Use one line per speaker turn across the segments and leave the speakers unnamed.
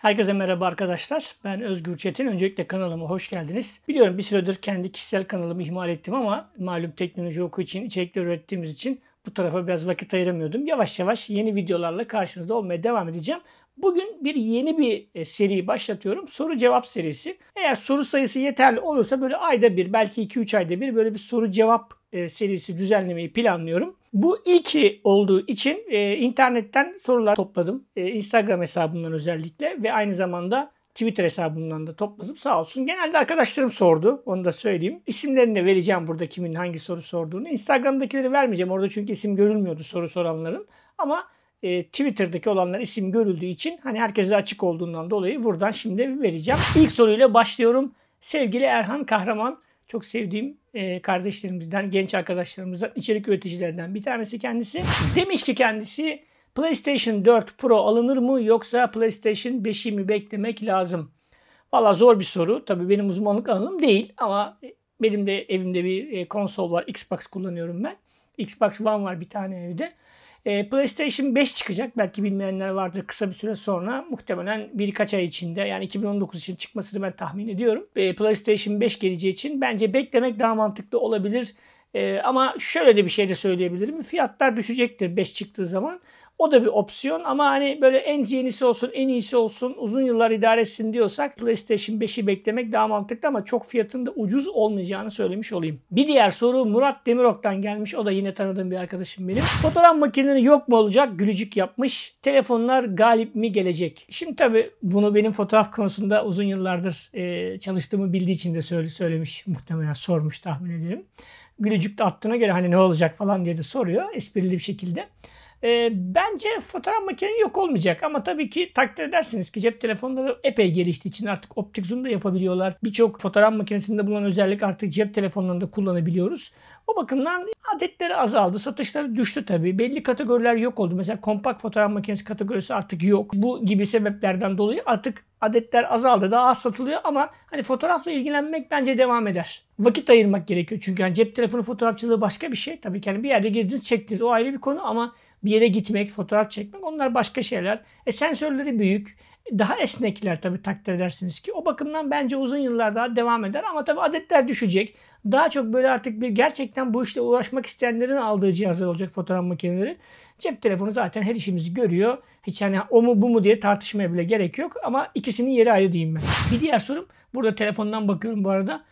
Herkese merhaba arkadaşlar. Ben Özgür Çetin. Öncelikle kanalıma hoş geldiniz. Biliyorum bir süredir kendi kişisel kanalımı ihmal ettim ama malum teknoloji oku için içerikler ürettiğimiz için bu tarafa biraz vakit ayıramıyordum. Yavaş yavaş yeni videolarla karşınızda olmaya devam edeceğim. Bugün bir yeni bir e, seri başlatıyorum. Soru cevap serisi. Eğer soru sayısı yeterli olursa böyle ayda bir belki 2-3 ayda bir böyle bir soru cevap e, serisi düzenlemeyi planlıyorum. Bu ilki olduğu için e, internetten sorular topladım. E, Instagram hesabından özellikle ve aynı zamanda Twitter hesabından da topladım sağ olsun. Genelde arkadaşlarım sordu onu da söyleyeyim. İsimlerini de vereceğim burada kimin hangi soru sorduğunu. Instagram'dakileri vermeyeceğim orada çünkü isim görülmüyordu soru soranların. Ama e, Twitter'daki olanlar isim görüldüğü için hani herkese açık olduğundan dolayı buradan şimdi vereceğim. İlk soruyla başlıyorum. Sevgili Erhan Kahraman çok sevdiğim e, kardeşlerimizden, genç arkadaşlarımızdan, içerik üreticilerinden bir tanesi kendisi. Demiş ki kendisi PlayStation 4 Pro alınır mı yoksa PlayStation 5'i mi beklemek lazım? Valla zor bir soru. Tabii benim uzmanlık alanım değil ama e, benim de evimde bir e, konsol var. Xbox kullanıyorum ben. Xbox One var bir tane evde. E, PlayStation 5 çıkacak. Belki bilmeyenler vardır kısa bir süre sonra. Muhtemelen birkaç ay içinde yani 2019 için çıkmasını ben tahmin ediyorum. E, PlayStation 5 geleceği için bence beklemek daha mantıklı olabilir. E, ama şöyle de bir şey de söyleyebilirim. Fiyatlar düşecektir 5 çıktığı zaman. O da bir opsiyon ama hani böyle en yenisi olsun, en iyisi olsun, uzun yıllar idare etsin diyorsak PlayStation 5'i beklemek daha mantıklı ama çok fiyatın da ucuz olmayacağını söylemiş olayım. Bir diğer soru Murat Demirok'tan gelmiş. O da yine tanıdığım bir arkadaşım benim. Fotoğraf makineleri yok mu olacak? Gülücük yapmış. Telefonlar galip mi gelecek? Şimdi tabii bunu benim fotoğraf konusunda uzun yıllardır e, çalıştığımı bildiği için de söylemiş. Muhtemelen sormuş tahmin ederim. Gülücük de attığına göre hani ne olacak falan diye de soruyor esprili bir şekilde. E, bence fotoğraf makinesi yok olmayacak ama tabii ki takdir edersiniz ki cep telefonları epey geliştiği için artık optik zoom da yapabiliyorlar. Birçok fotoğraf makinesinde bulunan özellik artık cep telefonlarında kullanabiliyoruz. O bakımdan adetleri azaldı. Satışları düştü tabii. Belli kategoriler yok oldu. Mesela kompakt fotoğraf makinesi kategorisi artık yok. Bu gibi sebeplerden dolayı artık adetler azaldı. Daha az satılıyor ama hani fotoğrafla ilgilenmek bence devam eder. Vakit ayırmak gerekiyor. Çünkü hani cep telefonu fotoğrafçılığı başka bir şey. Tabii ki hani bir yerde girdiniz çektiniz. O ayrı bir konu ama bir yere gitmek, fotoğraf çekmek onlar başka şeyler. E sensörleri büyük, daha esnekler tabii takdir edersiniz ki. O bakımdan bence uzun yıllar daha devam eder ama tabii adetler düşecek. Daha çok böyle artık bir gerçekten bu işle uğraşmak isteyenlerin aldığı cihazlar olacak fotoğraf makineleri. Cep telefonu zaten her işimizi görüyor. Hiç hani o mu bu mu diye tartışmaya bile gerek yok ama ikisinin yeri ayrı diyeyim ben. Bir diğer sorum burada telefondan bakıyorum bu arada.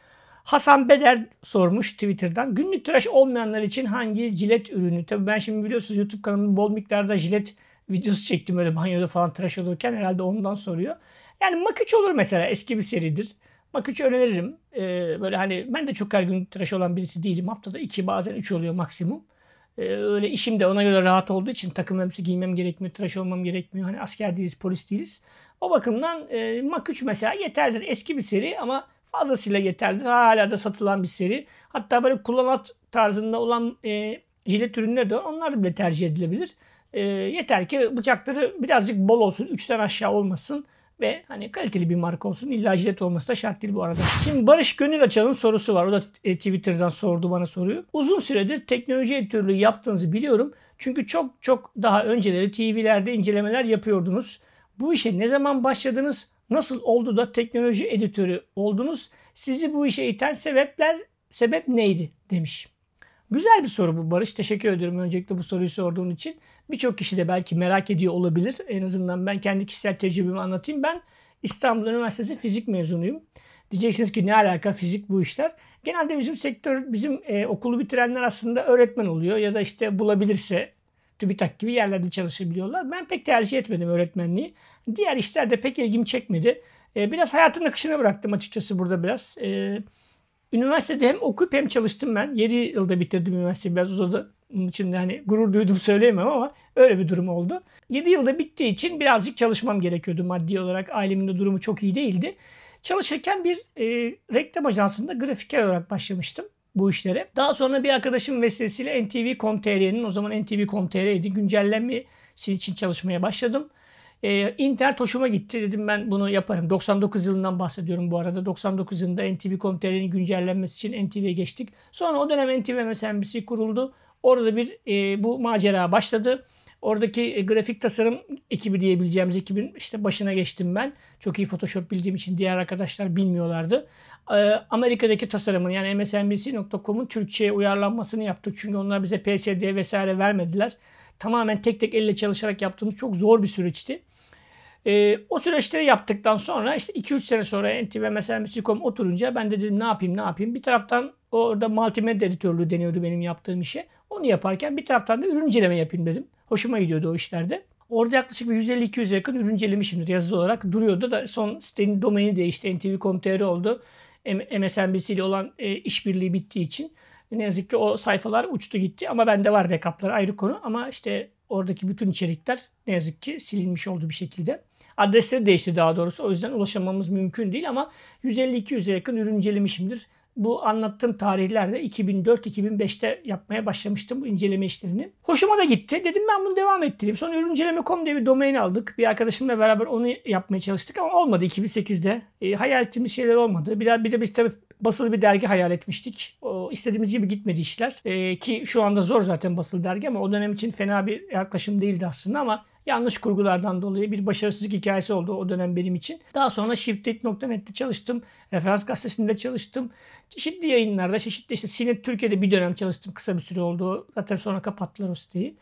Hasan Beder sormuş Twitter'dan. Günlük tıraş olmayanlar için hangi jilet ürünü? Tabi ben şimdi biliyorsunuz YouTube kanalımda bol miktarda jilet videosu çektim öyle banyoda falan tıraş olurken herhalde ondan soruyor. Yani maküç olur mesela eski bir seridir. Maküç öneririm. Ee, böyle hani ben de çok her gün tıraş olan birisi değilim. Haftada iki bazen üç oluyor maksimum. Ee, öyle işim de ona göre rahat olduğu için takım elbise giymem gerekmiyor, tıraş olmam gerekmiyor. Hani asker değiliz, polis değiliz. O bakımdan e, Mak 3 mesela yeterdir Eski bir seri ama fazlasıyla yeterlidir. Hala da satılan bir seri. Hatta böyle kullanat tarzında olan e, jilet ürünleri de Onlar bile tercih edilebilir. E, yeter ki bıçakları birazcık bol olsun. Üçten aşağı olmasın. Ve hani kaliteli bir marka olsun. İlla jilet olması da şart değil bu arada. Şimdi Barış Gönül Açan'ın sorusu var. O da e, Twitter'dan sordu bana soruyu. Uzun süredir teknoloji editörlüğü yaptığınızı biliyorum. Çünkü çok çok daha önceleri TV'lerde incelemeler yapıyordunuz. Bu işe ne zaman başladınız? Nasıl oldu da teknoloji editörü oldunuz? Sizi bu işe iten sebepler sebep neydi demiş. Güzel bir soru bu Barış. Teşekkür ediyorum öncelikle bu soruyu sorduğun için. Birçok kişi de belki merak ediyor olabilir. En azından ben kendi kişisel tecrübemi anlatayım. Ben İstanbul Üniversitesi fizik mezunuyum. Diyeceksiniz ki ne alaka fizik bu işler. Genelde bizim sektör, bizim e, okulu bitirenler aslında öğretmen oluyor ya da işte bulabilirse TÜBİTAK gibi yerlerde çalışabiliyorlar. Ben pek tercih etmedim öğretmenliği. Diğer işler de pek ilgimi çekmedi. Ee, biraz hayatın akışına bıraktım açıkçası burada biraz. Ee, üniversitede hem okuyup hem çalıştım ben. 7 yılda bitirdim üniversiteyi biraz uzadı. Bunun için hani gurur duydum söyleyemem ama öyle bir durum oldu. 7 yılda bittiği için birazcık çalışmam gerekiyordu maddi olarak. Ailemin de durumu çok iyi değildi. Çalışırken bir e, reklam ajansında grafiker olarak başlamıştım bu işlere. Daha sonra bir arkadaşım vesilesiyle NTV.com.tr'nin o zaman NTV.com.tr'ydi güncellenmesi için çalışmaya başladım. E, internet hoşuma gitti. Dedim ben bunu yaparım. 99 yılından bahsediyorum bu arada. 99 yılında NTV.com.tr'nin güncellenmesi için NTV'ye geçtik. Sonra o dönem NTV MSNBC kuruldu. Orada bir e, bu macera başladı. Oradaki e, grafik tasarım ekibi diyebileceğimiz ekibin işte başına geçtim ben. Çok iyi Photoshop bildiğim için diğer arkadaşlar bilmiyorlardı. E, Amerika'daki tasarımın yani msnbc.com'un Türkçe'ye uyarlanmasını yaptık. Çünkü onlar bize PSD vesaire vermediler. Tamamen tek tek elle çalışarak yaptığımız çok zor bir süreçti. E, o süreçleri yaptıktan sonra işte 2-3 sene sonra NTV MSNBC.com oturunca ben de dedim ne yapayım ne yapayım. Bir taraftan orada multimedya editörlüğü deniyordu benim yaptığım işe. Onu yaparken bir taraftan da ürün inceleme yapayım dedim. Hoşuma gidiyordu o işlerde. Orada yaklaşık 150 200 yakın ürün incelemişimdir yazılı olarak duruyordu da son sitenin domaini değişti. NTV.com.tr oldu. MSNBC ile olan e, işbirliği bittiği için ne yazık ki o sayfalar uçtu gitti ama bende var backup'lar ayrı konu ama işte oradaki bütün içerikler ne yazık ki silinmiş oldu bir şekilde. Adresleri değişti daha doğrusu o yüzden ulaşamamız mümkün değil ama 150-200'e yakın ürün incelemişimdir bu anlattığım tarihlerde 2004-2005'te yapmaya başlamıştım bu inceleme işlerini. Hoşuma da gitti. Dedim ben bunu devam ettireyim. Sonra ürünceleme.com diye bir domain aldık. Bir arkadaşımla beraber onu yapmaya çalıştık ama olmadı 2008'de. E, hayal ettiğimiz şeyler olmadı. Bir de, bir de biz tabii basılı bir dergi hayal etmiştik. O, istediğimiz gibi gitmedi işler. E, ki şu anda zor zaten basılı dergi ama o dönem için fena bir yaklaşım değildi aslında ama yanlış kurgulardan dolayı bir başarısızlık hikayesi oldu o dönem benim için. Daha sonra Shiftdate.net'te çalıştım. Referans gazetesinde çalıştım. Çeşitli yayınlarda, çeşitli işte Sinet Türkiye'de bir dönem çalıştım. Kısa bir süre oldu. Zaten sonra kapattılar o siteyi.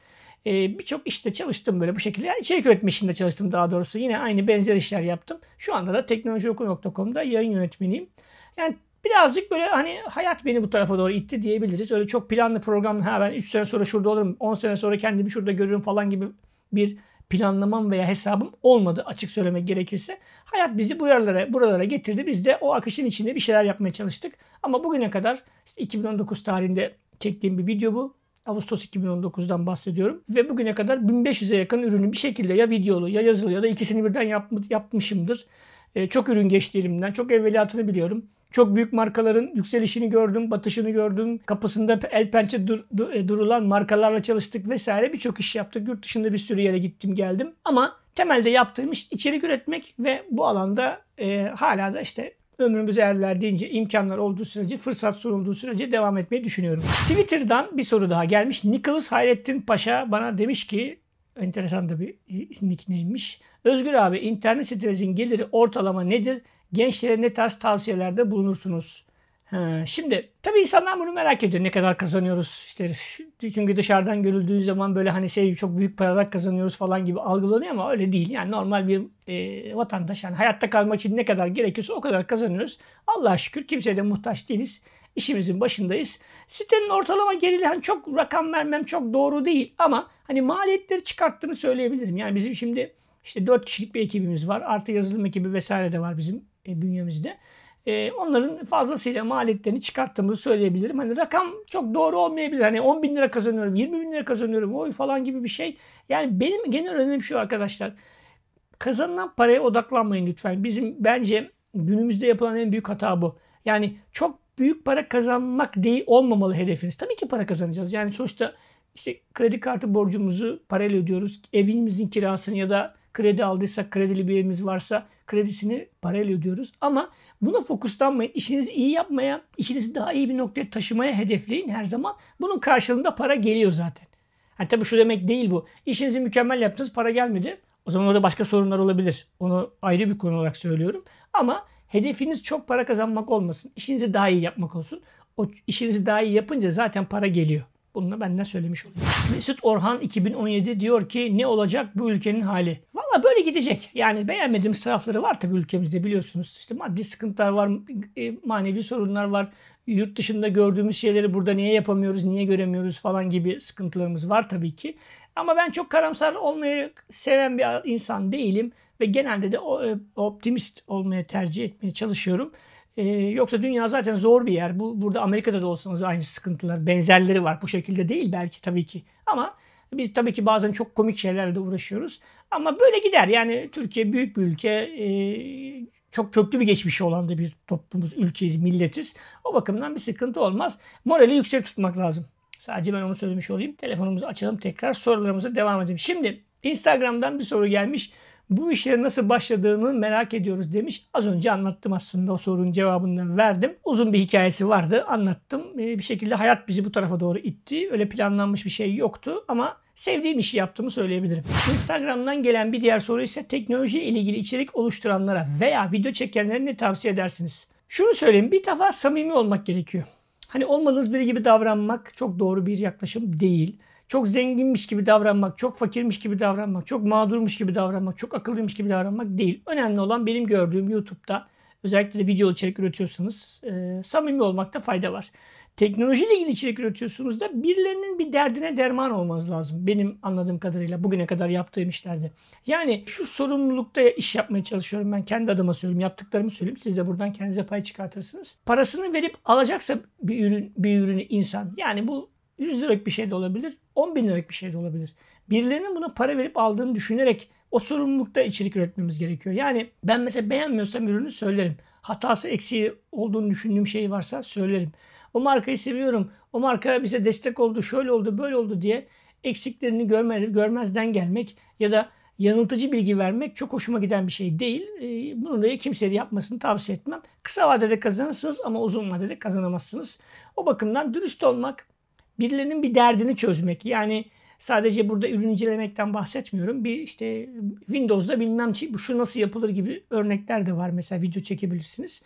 Ee, Birçok işte çalıştım böyle bu şekilde. Yani içerik üretme işinde çalıştım daha doğrusu. Yine aynı benzer işler yaptım. Şu anda da teknolojioku.com'da yayın yönetmeniyim. Yani birazcık böyle hani hayat beni bu tarafa doğru itti diyebiliriz. Öyle çok planlı programlı ha ben 3 sene sonra şurada olurum, 10 sene sonra kendimi şurada görürüm falan gibi bir planlamam veya hesabım olmadı açık söylemek gerekirse. Hayat bizi bu yerlere buralara getirdi. Biz de o akışın içinde bir şeyler yapmaya çalıştık. Ama bugüne kadar işte 2019 tarihinde çektiğim bir video bu. Ağustos 2019'dan bahsediyorum. Ve bugüne kadar 1500'e yakın ürünü bir şekilde ya videolu ya yazılı ya da ikisini birden yap, yapmışımdır. Ee, çok ürün geçti elimden. Çok evveliyatını biliyorum. Çok büyük markaların yükselişini gördüm, batışını gördüm. Kapısında el pençe dur, dur, e, durulan markalarla çalıştık vesaire birçok iş yaptık. Yurt dışında bir sürü yere gittim geldim. Ama temelde yaptığım iş içerik üretmek ve bu alanda e, hala da işte ömrümüz erler imkanlar olduğu sürece, fırsat sunulduğu sürece devam etmeyi düşünüyorum. Twitter'dan bir soru daha gelmiş. Nicholas Hayrettin Paşa bana demiş ki enteresan da bir nickname'miş. Özgür abi internet sitenizin geliri ortalama nedir? gençlere ne tarz tavsiyelerde bulunursunuz? Ha, şimdi tabii insanlar bunu merak ediyor. Ne kadar kazanıyoruz? işte çünkü dışarıdan görüldüğü zaman böyle hani şey çok büyük paralar kazanıyoruz falan gibi algılanıyor ama öyle değil. Yani normal bir e, vatandaş yani hayatta kalmak için ne kadar gerekiyorsa o kadar kazanıyoruz. Allah'a şükür kimseye de muhtaç değiliz. İşimizin başındayız. Sitenin ortalama geliri hani çok rakam vermem çok doğru değil ama hani maliyetleri çıkarttığını söyleyebilirim. Yani bizim şimdi işte 4 kişilik bir ekibimiz var. Artı yazılım ekibi vesaire de var bizim e, bünyemizde. E, onların fazlasıyla maliyetlerini çıkarttığımızı söyleyebilirim. Hani rakam çok doğru olmayabilir. Hani 10 bin lira kazanıyorum, 20 bin lira kazanıyorum oy falan gibi bir şey. Yani benim genel önerim şu arkadaşlar. Kazanılan paraya odaklanmayın lütfen. Bizim bence günümüzde yapılan en büyük hata bu. Yani çok büyük para kazanmak değil olmamalı hedefiniz. Tabii ki para kazanacağız. Yani sonuçta işte kredi kartı borcumuzu parayla ödüyoruz. Evimizin kirasını ya da kredi aldıysak, kredili bir evimiz varsa kredisini parayla ödüyoruz. Ama buna fokuslanmayın. İşinizi iyi yapmaya, işinizi daha iyi bir noktaya taşımaya hedefleyin her zaman. Bunun karşılığında para geliyor zaten. Hani tabii şu demek değil bu. İşinizi mükemmel yaptınız para gelmedi. O zaman orada başka sorunlar olabilir. Onu ayrı bir konu olarak söylüyorum. Ama hedefiniz çok para kazanmak olmasın. İşinizi daha iyi yapmak olsun. O işinizi daha iyi yapınca zaten para geliyor. Bunu da benden söylemiş olayım. Mesut Orhan 2017 diyor ki ne olacak bu ülkenin hali? Ama böyle gidecek. Yani beğenmediğimiz tarafları var tabii ülkemizde biliyorsunuz. İşte maddi sıkıntılar var, e, manevi sorunlar var. Yurt dışında gördüğümüz şeyleri burada niye yapamıyoruz, niye göremiyoruz falan gibi sıkıntılarımız var tabii ki. Ama ben çok karamsar olmayı seven bir insan değilim ve genelde de e, optimist olmaya tercih etmeye çalışıyorum. E, yoksa dünya zaten zor bir yer. Bu burada Amerika'da da olsanız aynı sıkıntılar, benzerleri var. Bu şekilde değil belki tabii ki. Ama biz tabii ki bazen çok komik şeylerle uğraşıyoruz. Ama böyle gider. Yani Türkiye büyük bir ülke. E, çok köklü bir geçmişi olan da bir toplumuz, ülkeyiz, milletiz. O bakımdan bir sıkıntı olmaz. Morali yüksek tutmak lazım. Sadece ben onu söylemiş olayım. Telefonumuzu açalım tekrar sorularımıza devam edelim. Şimdi Instagram'dan bir soru gelmiş bu işlere nasıl başladığını merak ediyoruz demiş. Az önce anlattım aslında o sorunun cevabını verdim. Uzun bir hikayesi vardı anlattım. Ee, bir şekilde hayat bizi bu tarafa doğru itti. Öyle planlanmış bir şey yoktu ama sevdiğim işi yaptığımı söyleyebilirim. Instagram'dan gelen bir diğer soru ise teknoloji ile ilgili içerik oluşturanlara veya video çekenlere ne tavsiye edersiniz? Şunu söyleyeyim bir defa samimi olmak gerekiyor. Hani olmadığınız biri gibi davranmak çok doğru bir yaklaşım değil çok zenginmiş gibi davranmak, çok fakirmiş gibi davranmak, çok mağdurmuş gibi davranmak, çok akıllıymış gibi davranmak değil. Önemli olan benim gördüğüm YouTube'da özellikle de video içerik üretiyorsanız e, samimi olmakta fayda var. Teknolojiyle ilgili içerik üretiyorsunuz da birilerinin bir derdine derman olmanız lazım. Benim anladığım kadarıyla bugüne kadar yaptığım işlerde. Yani şu sorumlulukta iş yapmaya çalışıyorum ben. Kendi adıma söyleyeyim. Yaptıklarımı söyleyeyim. Siz de buradan kendinize pay çıkartırsınız. Parasını verip alacaksa bir ürün bir ürünü insan. Yani bu 100 liralık bir şey de olabilir, 10 bin liralık bir şey de olabilir. Birilerinin buna para verip aldığını düşünerek o sorumlulukta içerik üretmemiz gerekiyor. Yani ben mesela beğenmiyorsam ürünü söylerim. Hatası eksiği olduğunu düşündüğüm şey varsa söylerim. O markayı seviyorum. O marka bize destek oldu, şöyle oldu, böyle oldu diye eksiklerini görme, görmezden gelmek ya da yanıltıcı bilgi vermek çok hoşuma giden bir şey değil. Ee, bunu da kimseye yapmasını tavsiye etmem. Kısa vadede kazanırsınız ama uzun vadede kazanamazsınız. O bakımdan dürüst olmak, birilerinin bir derdini çözmek. Yani sadece burada ürün incelemekten bahsetmiyorum. Bir işte Windows'da bilmem şu nasıl yapılır gibi örnekler de var. Mesela video çekebilirsiniz.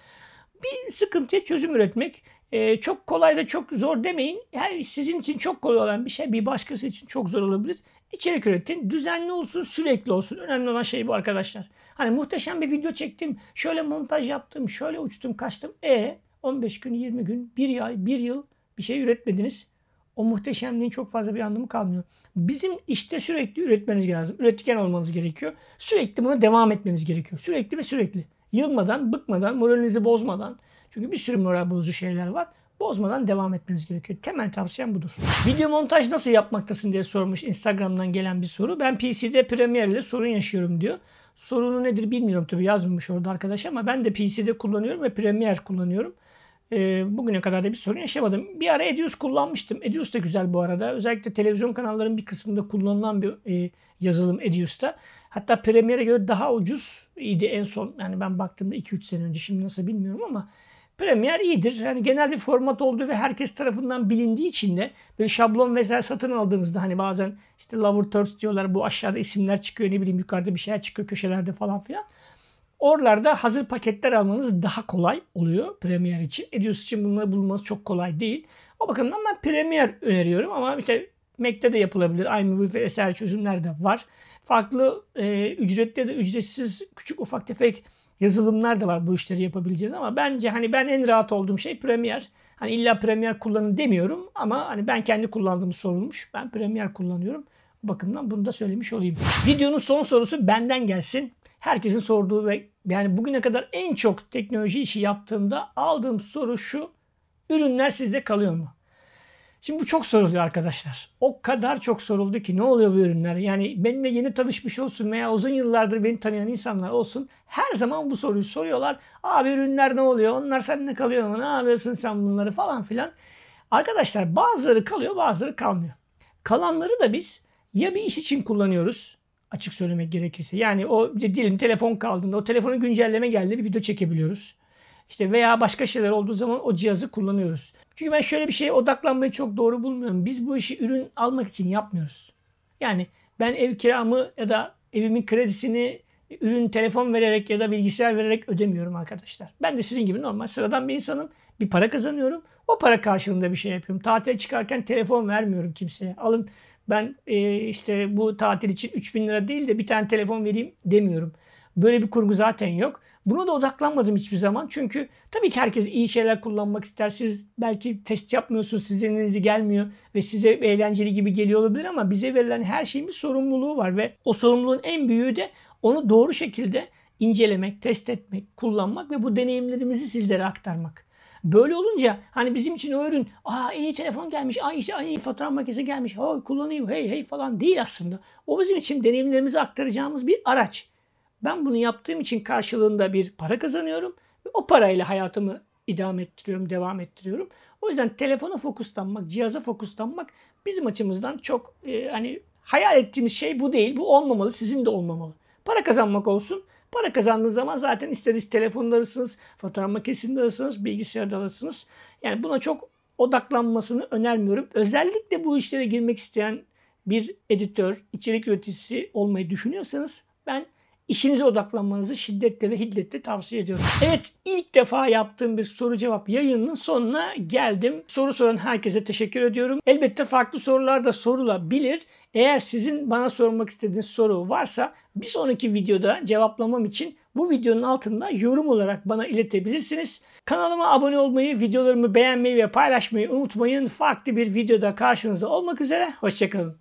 Bir sıkıntıya çözüm üretmek. Ee, çok kolay da çok zor demeyin. Yani sizin için çok kolay olan bir şey bir başkası için çok zor olabilir. İçerik üretin. Düzenli olsun, sürekli olsun. Önemli olan şey bu arkadaşlar. Hani muhteşem bir video çektim. Şöyle montaj yaptım, şöyle uçtum, kaçtım. E 15 gün, 20 gün, 1 ay, 1 yıl bir şey üretmediniz o muhteşemliğin çok fazla bir anlamı kalmıyor. Bizim işte sürekli üretmeniz lazım. Üretken olmanız gerekiyor. Sürekli buna devam etmeniz gerekiyor. Sürekli ve sürekli. Yılmadan, bıkmadan, moralinizi bozmadan. Çünkü bir sürü moral bozucu şeyler var. Bozmadan devam etmeniz gerekiyor. Temel tavsiyem budur. Video montaj nasıl yapmaktasın diye sormuş Instagram'dan gelen bir soru. Ben PC'de Premiere ile sorun yaşıyorum diyor. Sorunu nedir bilmiyorum tabii yazmamış orada arkadaş ama ben de PC'de kullanıyorum ve Premiere kullanıyorum. E, bugüne kadar da bir sorun yaşamadım. Bir ara Edius kullanmıştım. Edius da güzel bu arada. Özellikle televizyon kanallarının bir kısmında kullanılan bir e, yazılım Edius'ta. Hatta Premiere göre daha ucuz idi en son. Yani ben baktığımda 2-3 sene önce şimdi nasıl bilmiyorum ama Premiere iyidir. Yani genel bir format olduğu ve herkes tarafından bilindiği için de böyle şablon vesaire satın aldığınızda hani bazen işte Lover Thirst diyorlar bu aşağıda isimler çıkıyor ne bileyim yukarıda bir şeyler çıkıyor köşelerde falan filan. Oralarda hazır paketler almanız daha kolay oluyor Premier için. Edius için bunları bulmanız çok kolay değil. O bakımdan ben Premier öneriyorum ama işte Mac'te de yapılabilir. iMovie ve SR çözümler de var. Farklı e, ücretli de ücretsiz küçük ufak tefek yazılımlar da var bu işleri yapabileceğiz ama bence hani ben en rahat olduğum şey Premier. Hani illa Premiere kullanın demiyorum ama hani ben kendi kullandığımı sorulmuş. Ben Premier kullanıyorum. bakımdan bunu da söylemiş olayım. Videonun son sorusu benden gelsin. Herkesin sorduğu ve yani bugüne kadar en çok teknoloji işi yaptığımda aldığım soru şu. Ürünler sizde kalıyor mu? Şimdi bu çok soruluyor arkadaşlar. O kadar çok soruldu ki ne oluyor bu ürünler? Yani benimle yeni tanışmış olsun veya uzun yıllardır beni tanıyan insanlar olsun. Her zaman bu soruyu soruyorlar. Abi ürünler ne oluyor? Onlar sende kalıyor mu? Ne yapıyorsun sen bunları falan filan. Arkadaşlar bazıları kalıyor bazıları kalmıyor. Kalanları da biz ya bir iş için kullanıyoruz Açık söylemek gerekirse. Yani o diyelim telefon kaldığında o telefonun güncelleme geldi bir video çekebiliyoruz. İşte veya başka şeyler olduğu zaman o cihazı kullanıyoruz. Çünkü ben şöyle bir şeye odaklanmayı çok doğru bulmuyorum. Biz bu işi ürün almak için yapmıyoruz. Yani ben ev kiramı ya da evimin kredisini ürün telefon vererek ya da bilgisayar vererek ödemiyorum arkadaşlar. Ben de sizin gibi normal sıradan bir insanım. Bir para kazanıyorum. O para karşılığında bir şey yapıyorum. Tatile çıkarken telefon vermiyorum kimseye. Alın ben e, işte bu tatil için 3000 lira değil de bir tane telefon vereyim demiyorum. Böyle bir kurgu zaten yok. Buna da odaklanmadım hiçbir zaman. Çünkü tabii ki herkes iyi şeyler kullanmak ister. Siz belki test yapmıyorsunuz, sizin elinizi gelmiyor ve size eğlenceli gibi geliyor olabilir ama bize verilen her şeyin bir sorumluluğu var ve o sorumluluğun en büyüğü de onu doğru şekilde incelemek, test etmek, kullanmak ve bu deneyimlerimizi sizlere aktarmak. Böyle olunca hani bizim için o ürün aa en iyi telefon gelmiş, aa işte en iyi fotoğraf makinesi gelmiş, ha kullanayım hey hey falan değil aslında. O bizim için deneyimlerimizi aktaracağımız bir araç. Ben bunu yaptığım için karşılığında bir para kazanıyorum. Ve o parayla hayatımı idam ettiriyorum, devam ettiriyorum. O yüzden telefona fokuslanmak, cihaza fokuslanmak bizim açımızdan çok e, hani hayal ettiğimiz şey bu değil. Bu olmamalı, sizin de olmamalı. Para kazanmak olsun, Para kazandığınız zaman zaten istediğiniz telefonda alırsınız, fotoğraf makinesinde alırsınız, bilgisayarda alırsınız. Yani buna çok odaklanmasını önermiyorum. Özellikle bu işlere girmek isteyen bir editör, içerik üreticisi olmayı düşünüyorsanız ben işinize odaklanmanızı şiddetle ve hiddetle tavsiye ediyorum. Evet ilk defa yaptığım bir soru cevap yayınının sonuna geldim. Soru soran herkese teşekkür ediyorum. Elbette farklı sorular da sorulabilir. Eğer sizin bana sormak istediğiniz soru varsa bir sonraki videoda cevaplamam için bu videonun altında yorum olarak bana iletebilirsiniz. Kanalıma abone olmayı, videolarımı beğenmeyi ve paylaşmayı unutmayın. Farklı bir videoda karşınızda olmak üzere. Hoşçakalın.